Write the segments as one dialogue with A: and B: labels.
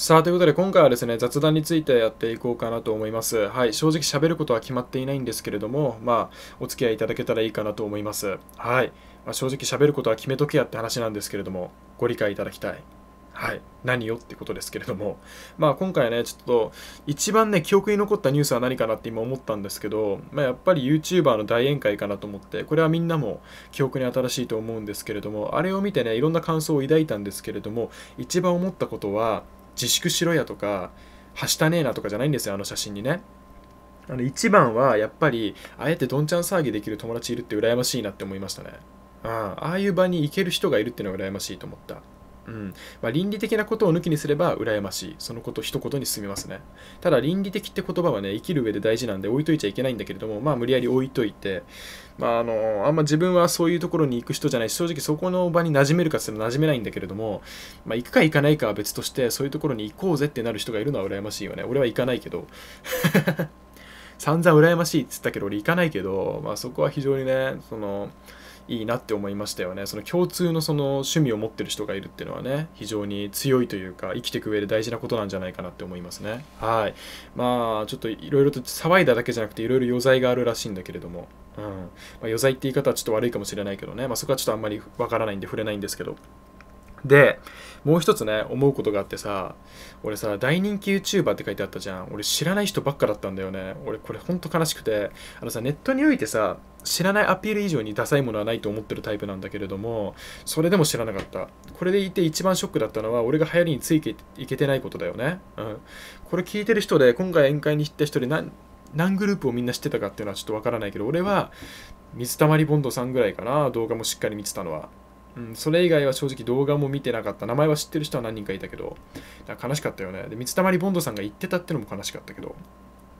A: さあ、ということで今回はですね、雑談についてやっていこうかなと思います。はい、正直喋ることは決まっていないんですけれども、まあ、お付き合いいただけたらいいかなと思います。はい、まあ、正直喋ることは決めとけやって話なんですけれども、ご理解いただきたい。はい、何よってことですけれども、まあ、今回ね、ちょっと一番ね、記憶に残ったニュースは何かなって今思ったんですけど、まあ、やっぱり YouTuber の大宴会かなと思って、これはみんなも記憶に新しいと思うんですけれども、あれを見てね、いろんな感想を抱いたんですけれども、一番思ったことは、自粛しろやとかはしたねえなとかじゃないんですよあの写真にねあの一番はやっぱりあえてどんちゃん騒ぎできる友達いるって羨ましいなって思いましたねあああいう場に行ける人がいるっていうのが羨ましいと思ったうんまあ、倫理的なことを抜きにすれば羨ましい。そのこと一言に進みますね。ただ倫理的って言葉はね、生きる上で大事なんで置いといちゃいけないんだけれども、まあ無理やり置いといて、まああの、あんま自分はそういうところに行く人じゃないし、正直そこの場に馴染めるかって言っ馴染めないんだけれども、まあ行くか行かないかは別として、そういうところに行こうぜってなる人がいるのは羨ましいよね。俺は行かないけど。散々羨ましいって言ったけど、俺行かないけど、まあそこは非常にね、その、いいなって思いましたよねその共通のその趣味を持ってる人がいるっていうのはね非常に強いというか生きていく上で大事なことなんじゃないかなって思いますねはいまあちょっといろいろと騒いだだけじゃなくていろいろ余罪があるらしいんだけれども、うんまあ、余罪って言い方はちょっと悪いかもしれないけどね、まあ、そこはちょっとあんまりわからないんで触れないんですけどでもう一つね思うことがあってさ俺さ大人気 YouTuber って書いてあったじゃん俺知らない人ばっかだったんだよね俺これほんと悲しくてあのさネットにおいてさ知らないアピール以上にダサいものはないと思ってるタイプなんだけれどもそれでも知らなかったこれでいて一番ショックだったのは俺が流行りについていけてないことだよね、うん、これ聞いてる人で今回宴会に行った人で何何グループをみんな知ってたかっていうのはちょっとわからないけど俺は水溜りボンドさんぐらいかな動画もしっかり見てたのは、うん、それ以外は正直動画も見てなかった名前は知ってる人は何人かいたけど悲しかったよねで水溜りボンドさんが言ってたってのも悲しかったけど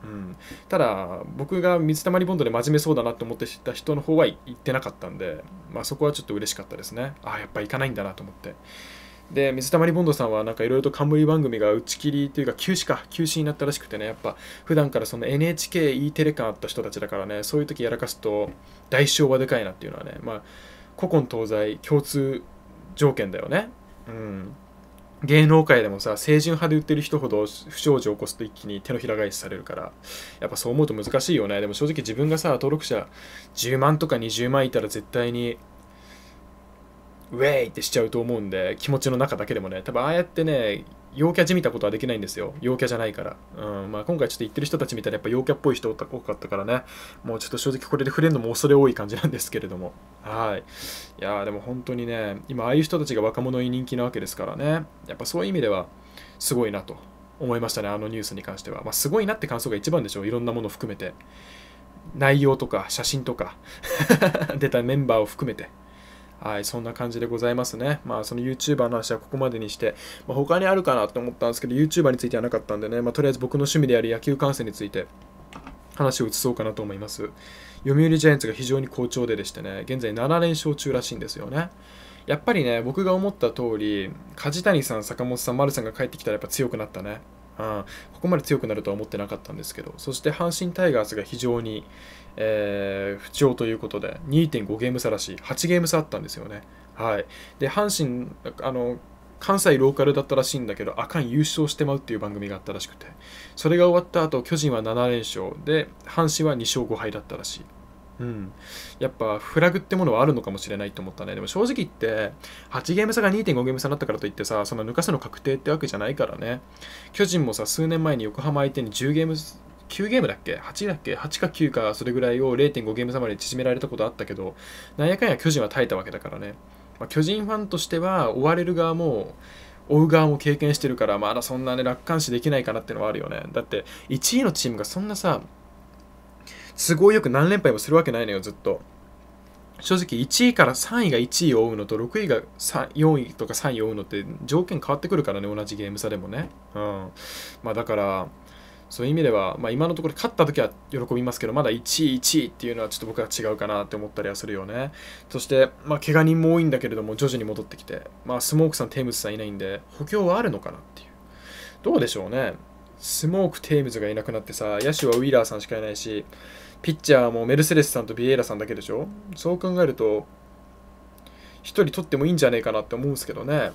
A: うん、ただ僕が水溜りボンドで真面目そうだなと思ってた人の方は行ってなかったんで、まあ、そこはちょっと嬉しかったですねああやっぱ行かないんだなと思ってで水溜りボンドさんはなんかいろいろと冠番組が打ち切りというか休止か休止になったらしくてねやっぱ普段からその NHKE テレ感あった人たちだからねそういう時やらかすと代償はでかいなっていうのはねまあ古今東西共通条件だよねうん芸能界でもさ清純派で売ってる人ほど不祥事を起こすと一気に手のひら返しされるからやっぱそう思うと難しいよねでも正直自分がさ登録者10万とか20万いたら絶対にウェイってしちゃうと思うんで気持ちの中だけでもね多分ああやってね陽キャじみたことはできないんですよ陽キャじゃないから、うんまあ、今回ちょっと言ってる人たちみたいにやっぱ陽キャっぽい人多かったからねもうちょっと正直これで触れるのも恐れ多い感じなんですけれどもはいいやでも本当にね今ああいう人たちが若者に人気なわけですからねやっぱそういう意味ではすごいなと思いましたねあのニュースに関しては、まあ、すごいなって感想が一番でしょういろんなもの含めて内容とか写真とか 出たメンバーを含めてはい、そんな感じでございますね。まあ、その YouTuber の話はここまでにして、まあ、他にあるかなと思ったんですけど、YouTuber についてはなかったんでね、まあ、とりあえず僕の趣味である野球観戦について話を移そうかなと思います。読売ジャイアンツが非常に好調ででしてね、現在7連勝中らしいんですよね。やっぱりね、僕が思った通り、梶谷さん、坂本さん、丸さんが帰ってきたらやっぱ強くなったね。うん、ここまで強くなるとは思ってなかったんですけど、そして阪神タイガースが非常にえー、不調ということで2.5ゲーム差らしい8ゲーム差あったんですよね。はい、で阪神あの関西ローカルだったらしいんだけど、あかん優勝してまうっていう番組があったらしくて、それが終わった後、巨人は7連勝で、阪神は2勝5敗だったらしい。うん、やっぱフラグってものはあるのかもしれないと思ったね。でも正直言って、8ゲーム差が2.5ゲーム差になったからといってさ、その抜かすの確定ってわけじゃないからね。巨人もさ、数年前に横浜相手に10ゲーム9ゲームだっけ ?8 だっけ ?8 か9かそれぐらいを0.5ゲーム差まで縮められたことあったけど、なんやかんや巨人は耐えたわけだからね。まあ、巨人ファンとしては追われる側も、追う側も経験してるから、まだそんなね、楽観視できないかなってのはあるよね。だって、1位のチームがそんなさ、都合よく何連敗もするわけないのよ、ずっと。正直1位から3位が1位を追うのと6位が4位とか3位を追うのって条件変わってくるからね同じゲーム差でもね、うんまあ、だからそういう意味では、まあ、今のところ勝った時は喜びますけどまだ1位1位っていうのはちょっと僕は違うかなって思ったりはするよねそして、まあ、怪我人も多いんだけれども徐々に戻ってきて、まあ、スモークさんテームズさんいないんで補強はあるのかなっていうどうでしょうねスモークテームズがいなくなってさ野手はウィーラーさんしかいないしピッチャーもメルセデスさんとビエイラさんだけでしょそう考えると1人取ってもいいんじゃねえかなって思うんですけどね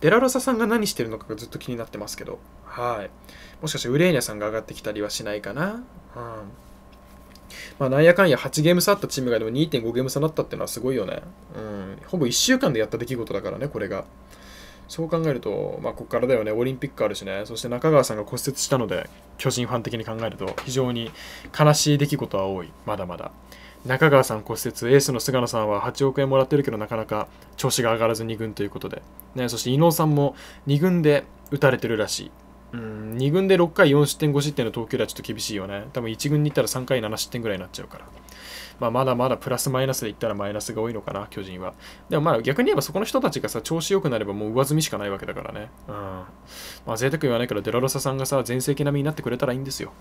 A: デラロサさんが何してるのかがずっと気になってますけど、はい。もしかしてウレーニャさんが上がってきたりはしないかな。うんまあ、なんやかんや8ゲーム差あったチームがでも2.5ゲーム差だったっていうのはすごいよね。うん。ほぼ1週間でやった出来事だからね、これが。そう考えると、まあ、ここからだよね、オリンピックあるしね、そして中川さんが骨折したので、巨人ファン的に考えると、非常に悲しい出来事は多い、まだまだ。中川さん骨折、エースの菅野さんは8億円もらってるけど、なかなか調子が上がらず2軍ということで、ね、そして伊野尾さんも2軍で打たれてるらしい。うん、2軍で6回4失点、5失点の投球ではちょっと厳しいよね。多分1軍に行ったら3回7失点ぐらいになっちゃうから。まあ、まだまだプラスマイナスで行ったらマイナスが多いのかな、巨人は。でもまあ逆に言えばそこの人たちがさ、調子良くなればもう上積みしかないわけだからね。うん。まあ贅沢言わないけど、デラロサさんがさ、全盛期並みになってくれたらいいんですよ。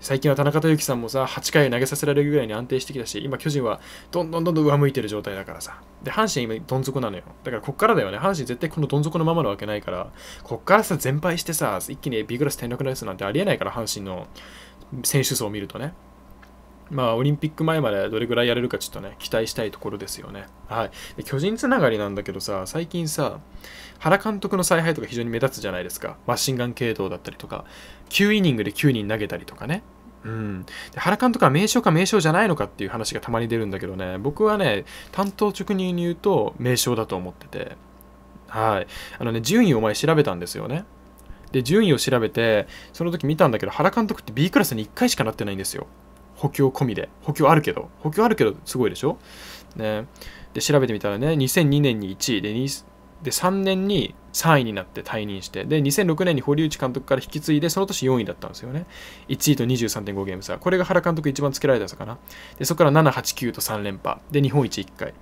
A: 最近は田中豊樹さんもさ、8回投げさせられるぐらいに安定してきたし、今巨人はどんどんどんどん上向いてる状態だからさ。で、阪神今どん底なのよ。だからこっからだよね。阪神絶対このどん底のままなわけないから、こっからさ、全敗してさ、一気に B クラス転落のやつなんてありえないから、阪神の選手層を見るとね。まあ、オリンピック前までどれぐらいやれるかちょっとね、期待したいところですよね。はい。で巨人つながりなんだけどさ、最近さ、原監督の采配とか非常に目立つじゃないですか。マシンガン系統だったりとか、9イニングで9人投げたりとかね。うん、で原監督は名称か名称じゃないのかっていう話がたまに出るんだけどね僕はね担当直入に言うと名称だと思っててはいあのね順位を前調べたんですよねで順位を調べてその時見たんだけど原監督って B クラスに1回しかなってないんですよ補強込みで。補強あるけど、補強あるけどすごいでしょね。で、調べてみたらね、2002年に1位で、で3年に3位になって退任して、で、2006年に堀内監督から引き継いで、その年4位だったんですよね。1位と23.5ゲーム差。これが原監督一番つけられた差かな。で、そこから7、8、9と3連覇。で、日本一1回。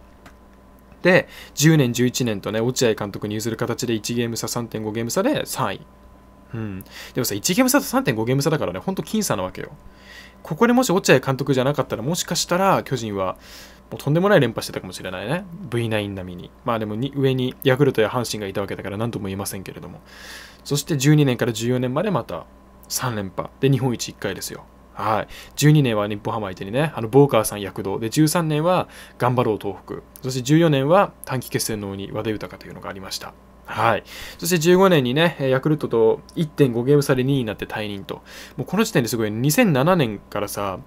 A: で、10年、11年とね、落合監督に譲る形で1ゲーム差、3.5ゲーム差で3位。うん。でもさ、1ゲーム差と3.5ゲーム差だからね、本当、僅差なわけよ。ここでもし落合監督じゃなかったら、もしかしたら巨人は、もうとんでもない連覇してたかもしれないね。V9 並みに。まあでも上にヤクルトや阪神がいたわけだから何とも言えませんけれども。そして12年から14年までまた3連覇。で、日本一1回ですよ。はい。12年は日本ハム相手にね、あの、ボーカーさん躍動。で、13年は頑張ろう東北。そして14年は短期決戦の鬼、和田豊というのがありました。はい。そして15年にね、ヤクルトと1.5ゲーム差で2位になって退任と。もうこの時点ですごい、2007年からさ、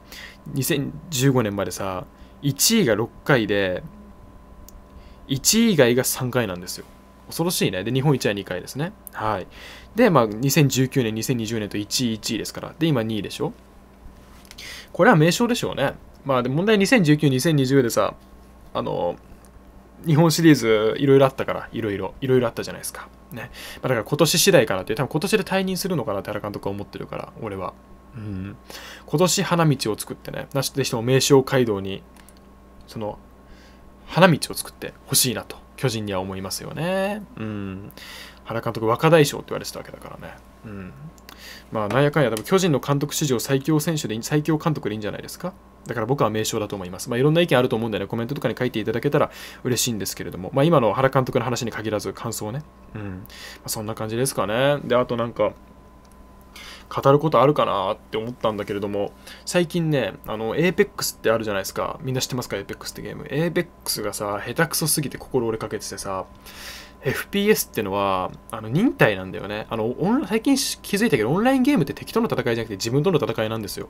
A: 2015年までさ、1位が6回で、1位以外が3回なんですよ。恐ろしいね。で、日本一は2回ですね。はい。で、まあ、2019年、2020年と1位、1位ですから。で、今2位でしょ。これは名称でしょうね。まあ、で問題2019、2020でさ、あの日本シリーズいろいろあったから、いろいろ、いろいろあったじゃないですか。ね。まあ、だから今年次第からって、多分今年で退任するのかなって原監督は思ってるから、俺は。うん。今年花道を作ってね、なしでしても名勝街道に、その、花道を作ってほしいなと、巨人には思いますよね。うん。原監督若大将って言われてたわけだからね。うんまあ、なんやかんや、多分巨人の監督史上最強選手で、最強監督でいいんじゃないですか。だから僕は名称だと思います。まあ、いろんな意見あると思うんでね、コメントとかに書いていただけたら嬉しいんですけれども、まあ、今の原監督の話に限らず感想ね。うん。まあ、そんな感じですかね。で、あとなんか、語ることあるかなって思ったんだけれども、最近ね、あの、APEX ってあるじゃないですか。みんな知ってますか ?APEX ってゲーム。APEX がさ、下手くそすぎて心折れかけててさ、FPS ってのは、あの、忍耐なんだよね。あの、最近気づいたけど、オンラインゲームって敵との戦いじゃなくて自分との戦いなんですよ。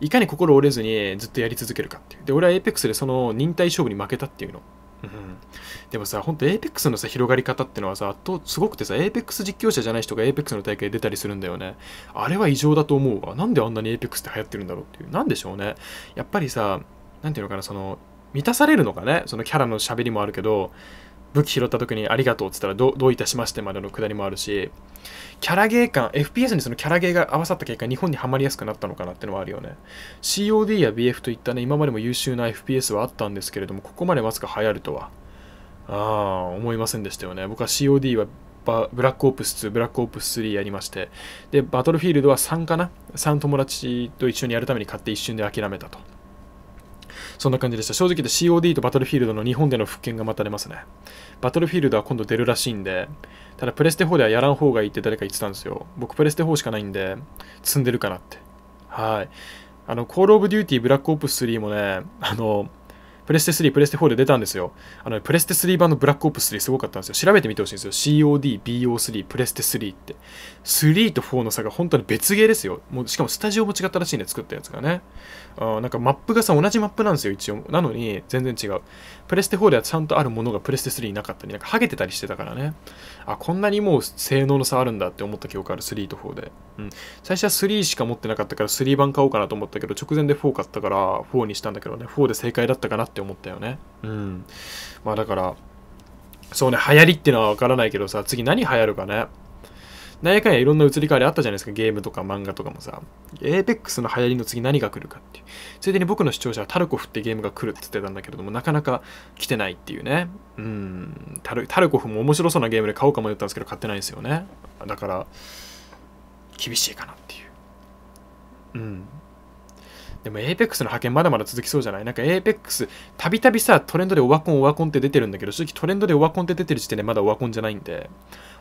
A: いかに心折れずにずっとやり続けるかっていう。で、俺は Apex でその忍耐勝負に負けたっていうの。うん、でもさ、ほんと APEX のさ、広がり方ってのはさ、とすごくてさ、APEX 実況者じゃない人が APEX の大会出たりするんだよね。あれは異常だと思うわ。なんであんなに APEX って流行ってるんだろうっていう。なんでしょうね。やっぱりさ、なんていうのかな、その、満たされるのかね。そのキャラの喋りもあるけど、武器拾った時にありがとうって言ったらどういたしましてまでのくだりもあるし、キャラゲー感、FPS にそのキャラゲーが合わさった結果、日本にはまりやすくなったのかなってのはあるよね。COD や BF といったね、今までも優秀な FPS はあったんですけれども、ここまでまさか流行るとは、ああ、思いませんでしたよね。僕は COD はブラックオプス2、ブラックオプス3やりまして、で、バトルフィールドは3かな ?3 友達と一緒にやるために買って一瞬で諦めたと。そんな感じでした。正直で COD とバトルフィールドの日本での復権が待たれますね。バトルフィールドは今度出るらしいんで、ただプレステ4ではやらん方がいいって誰か言ってたんですよ。僕プレステ4しかないんで、積んでるかなって。はい。あの、コールオブデューティーブラックオプス3もね、あの、プレステ3、プレステ4で出たんですよ。あの、プレステ3版のブラックオプス3すごかったんですよ。調べてみてほしいんですよ。COD、BO3、プレステ3って。3と4の差が本当に別ゲーですよ。もう、しかもスタジオも違ったらしいんで作ったやつがね。あなんかマップがさ、同じマップなんですよ、一応。なのに、全然違う。プレステ4ではちゃんとあるものがプレステ3になかったり、なんかハゲてたりしてたからね。あ、こんなにもう性能の差あるんだって思った記憶ある、3と4で。うん。最初は3しか持ってなかったから、3版買おうかなと思ったけど、直前で4買ったから、4にしたんだけどね、4で正解だったかなってって思ったよね。うん。まあだから、そうね、流行りっていうのはわからないけどさ、次何流行るかね。なんやかんやいろんな移り変わりあったじゃないですか、ゲームとか漫画とかもさ。エーペックスの流行りの次何が来るかっていう。ついでに僕の視聴者はタルコフってゲームが来るって言ってたんだけれども、なかなか来てないっていうね。うん、タルタルコフも面白そうなゲームで買おうか迷ったんですけど、買ってないんですよね。だから、厳しいかなっていう。うん。でも APEX の派遣まだまだ続きそうじゃないなんか APEX、たびたびさ、トレンドでオワコンオワコンって出てるんだけど、正直トレンドでオワコンって出てる時点でまだオワコンじゃないんで、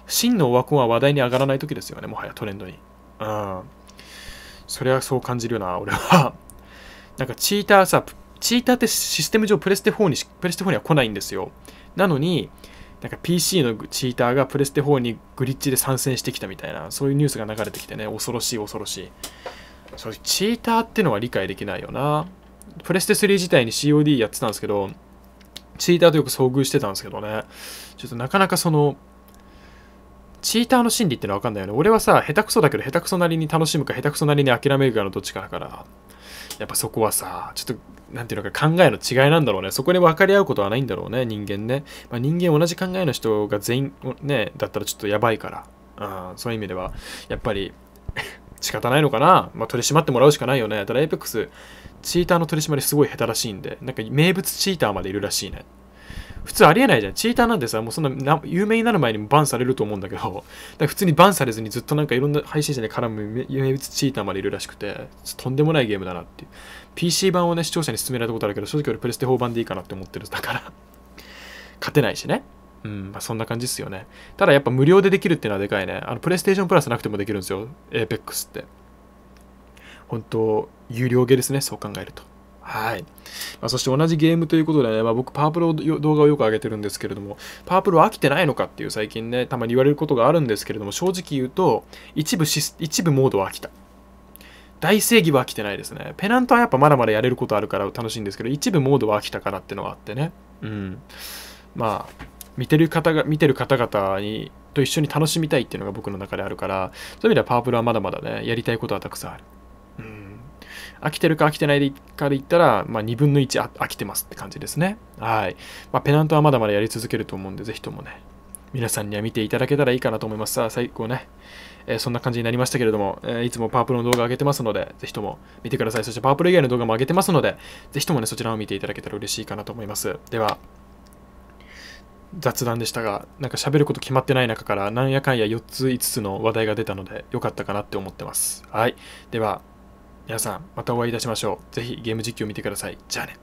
A: 真のオワコンは話題に上がらない時ですよね、もはやトレンドに。うん。それはそう感じるよな、俺は。なんかチーターさ、チーターってシステム上プレステ4に、プレステ4には来ないんですよ。なのに、なんか PC のチーターがプレステ4にグリッチで参戦してきたみたいな、そういうニュースが流れてきてね、恐ろしい恐ろしい。そ直チーターってのは理解できないよなプレステ3自体に COD やってたんですけどチーターとよく遭遇してたんですけどねちょっとなかなかそのチーターの心理ってのは分かんないよね俺はさ下手くそだけど下手くそなりに楽しむか下手くそなりに諦めるかのどっちかだからやっぱそこはさちょっと何て言うのか考えの違いなんだろうねそこで分かり合うことはないんだろうね人間ね、まあ、人間同じ考えの人が全員ねだったらちょっとやばいからうん、そういう意味ではやっぱり仕方ないのかな、まあ、取り締まってもらうしかないよね。ただ、エイペックス、チーターの取り締まりすごい下手らしいんで、なんか名物チーターまでいるらしいね。普通ありえないじゃん。チーターなんてさ、もうそんな有名になる前にバンされると思うんだけど、だ普通にバンされずにずっとなんかいろんな配信者に絡む名物チーターまでいるらしくて、とんでもないゲームだなっていう。PC 版をね、視聴者に勧められたことあるけど、正直俺プレステ4版でいいかなって思ってる。だから勝てないしね。うん、まあ、そんな感じっすよね。ただやっぱ無料でできるっていうのはでかいね。あの、プレイステーションプラスなくてもできるんですよ。Apex って。本当有料ゲーですね。そう考えると。はい。まあ、そして同じゲームということでね、まあ、僕、パープルを動画をよく上げてるんですけれども、パープル飽きてないのかっていう最近ね、たまに言われることがあるんですけれども、正直言うと、一部シス、一部モードは飽きた。大正義は飽きてないですね。ペナントはやっぱまだまだやれることあるから楽しいんですけど、一部モードは飽きたかなってのがあってね。うん。まあ、見てる方が、見てる方々に、と一緒に楽しみたいっていうのが僕の中であるから、そういう意味ではパワープルはまだまだね、やりたいことはたくさんある。うん。飽きてるか飽きてないかで言ったら、まあ、2分の1飽きてますって感じですね。はい。まあ、ペナントはまだまだやり続けると思うんで、ぜひともね、皆さんには見ていただけたらいいかなと思います。さあ、最後ね、えー、そんな感じになりましたけれども、えー、いつもパープルの動画上げてますので、ぜひとも見てください。そしてパープル以外の動画も上げてますので、ぜひともね、そちらを見ていただけたら嬉しいかなと思います。では、雑談でしたがなんか喋ること決まってない中からなんやかんや4つ5つの話題が出たので良かったかなって思ってますはいでは皆さんまたお会いいたしましょう是非ゲーム実況見てくださいじゃあね